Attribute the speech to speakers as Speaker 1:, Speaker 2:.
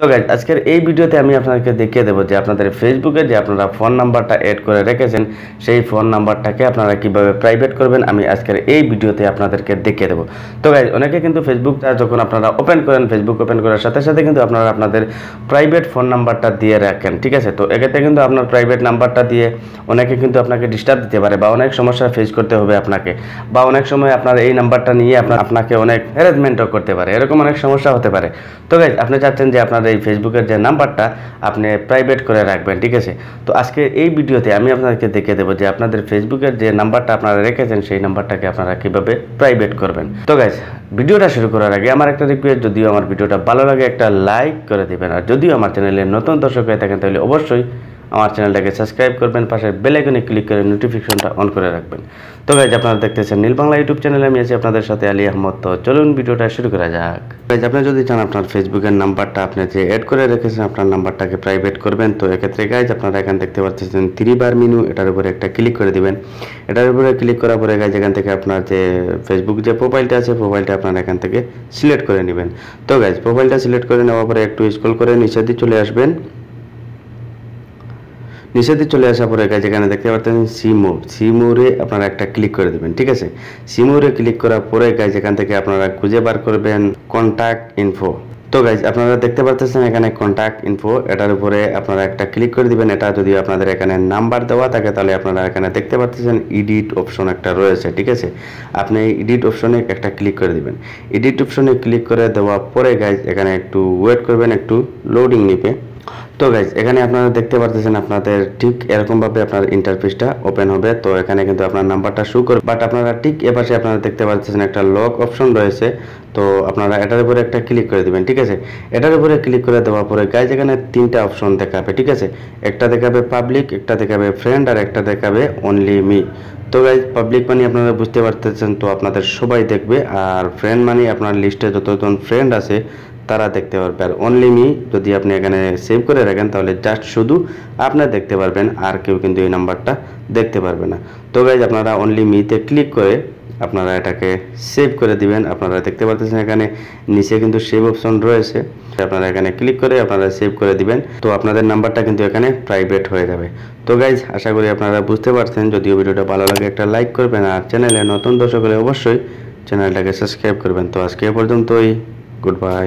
Speaker 1: তো গাইজ আজকের এই ভিডিওতে আমি আপনাদেরকে দেখিয়ে দেবো যে আপনাদের ফেসবুকে যে আপনারা ফোন নাম্বারটা অ্যাড করে রেখেছেন সেই ফোন নাম্বারটাকে আপনারা কিভাবে প্রাইভেট করবেন আমি আজকের এই ভিডিওতে আপনাদেরকে দেখিয়ে দেবো তো গাইজ অনেকে কিন্তু ফেসবুকটা যখন আপনারা ওপেন করেন ফেসবুক ওপেন করার সাথে সাথে কিন্তু আপনারা আপনাদের প্রাইভেট ফোন নাম্বারটা দিয়ে রাখেন ঠিক আছে তো এক্ষেত্রে কিন্তু আপনার প্রাইভেট নাম্বারটা দিয়ে অনেকে কিন্তু আপনাকে ডিস্টার্ব দিতে পারে বা অনেক সমস্যা ফেস করতে হবে আপনাকে বা অনেক সময় আপনার এই নাম্বারটা নিয়ে আপনার আপনাকে অনেক হ্যারাসমেন্টও করতে পারে এরকম অনেক সমস্যা হতে পারে তো গাইজ আপনি চাচ্ছেন যে আপনার এই ফেসবুকের যে নাম্বারটা আপনি প্রাইভেট করে রাখবেন ঠিক আছে তো আজকে এই ভিডিওতে আমি আপনাদেরকে দেখে দেবো যে আপনাদের ফেসবুকের যে নাম্বারটা আপনারা রেখেছেন সেই নাম্বারটাকে আপনারা কীভাবে প্রাইভেট করবেন তো গাইজ ভিডিওটা শুরু করার আগে আমার একটা রিকোয়েস্ট যদিও আমার ভিডিওটা ভালো লাগে একটা লাইক করে দেবেন আর যদিও আমার চ্যানেলে নতুন দর্শক হয়ে থাকেন তাহলে অবশ্যই আমার চ্যানেলটাকে সাবস্ক্রাইব করবেন পাশে বেলাইকনে ক্লিক করে নোটিফিকেশনটা অন করে রাখবেন তো গাইজ আপনারা দেখতেছেন নীলবাংলা ইউটিউব চ্যানেলে আমি আছি আপনাদের সাথে আলী আহমদ তো চলুন ভিডিওটা শুরু করা যাক গাইজ আপনি যদি চান আপনার ফেসবুকের নাম্বারটা আপনি যে অ্যাড করে রেখেছেন আপনার নাম্বারটাকে প্রাইভেট করবেন তো এক্ষেত্রে গাইজ আপনারা এখান দেখতে পাচ্ছেন থ্রি বার মিনু এটার উপরে একটা ক্লিক করে দিবেন এটার উপরে ক্লিক করার পরে গাইজ এখান থেকে আপনার যে ফেসবুক যে প্রোফাইলটা আছে প্রোফাইলটা আপনারা এখান থেকে সিলেক্ট করে নেবেন তো গাইজ প্রোফাইলটা সিলেক্ট করে নেওয়ার পরে একটু স্ক্রল করে নিচে দিয়ে চলে আসবেন নিচেতে চলে আসার পরে গাইজ এখানে দেখতে পাচ্ছেন সি সিমোরে সি আপনারা একটা ক্লিক করে দেবেন ঠিক আছে সি ক্লিক করার পরে গাইজ এখান থেকে আপনারা খুঁজে বার করবেন কন্ট্যাক্ট ইনফো তো গাইজ আপনারা দেখতে পাচ্ছেন এখানে কন্ট্যাক্ট ইনফো এটার উপরে আপনারা একটা ক্লিক করে দিবেন এটা যদি আপনাদের এখানে নাম্বার দেওয়া থাকে তাহলে আপনারা এখানে দেখতে পাচ্ছেন ইডিট অপশন একটা রয়েছে ঠিক আছে আপনি ইডিট অপশনে একটা ক্লিক করে দিবেন এডিট অপশনে ক্লিক করে দেওয়া পরে গাইজ এখানে একটু ওয়েট করবেন একটু লোডিং নিবে তো গাইজ এখানে আপনারা দেখতে পারতেছেন আপনাদের ঠিক এরকমভাবে আপনার ইন্টারফেসটা ওপেন হবে তো এখানে কিন্তু আপনার নাম্বারটা শো করবে বাট আপনারা ঠিক এপাশে আপনারা দেখতে পারতেছেন একটা লক অপশন রয়েছে তো আপনারা এটার উপরে একটা ক্লিক করে দেবেন ঠিক আছে এটার উপরে ক্লিক করে দেওয়ার পরে গাইজ এখানে তিনটা অপশন দেখাবে ঠিক আছে একটা দেখাবে পাবলিক একটা দেখাবে ফ্রেন্ড আর একটা দেখাবে অনলি মি তো গাইজ পাবলিক মানে আপনারা বুঝতে পারতেছেন তো আপনাদের সবাই দেখবে আর ফ্রেন্ড মানে আপনার লিস্টে যতজন ফ্রেন্ড আছে তারা দেখতে পারবে আর অনলি মি যদি আপনি এখানে সেভ করে রাখেন তাহলে জাস্ট শুধু আপনার দেখতে পারবেন আর কেউ কিন্তু এই নাম্বারটা দেখতে পারবে না তো গাইজ আপনারা অনলি মিতে ক্লিক করে আপনারা এটাকে সেভ করে দিবেন আপনারা দেখতে পাচ্ছেন এখানে নিচে কিন্তু সেভ অপশন রয়েছে আপনারা এখানে ক্লিক করে আপনারা সেভ করে দিবেন তো আপনাদের নাম্বারটা কিন্তু এখানে প্রাইভেট হয়ে যাবে তো গাইজ আশা করি আপনারা বুঝতে পারছেন যদিও ভিডিওটা ভালো লাগে একটা লাইক করবেন আর চ্যানেলে নতুন দর্শক হলে অবশ্যই চ্যানেলটাকে সাবস্ক্রাইব করবেন তো আজকে পর্যন্তই গুড বাই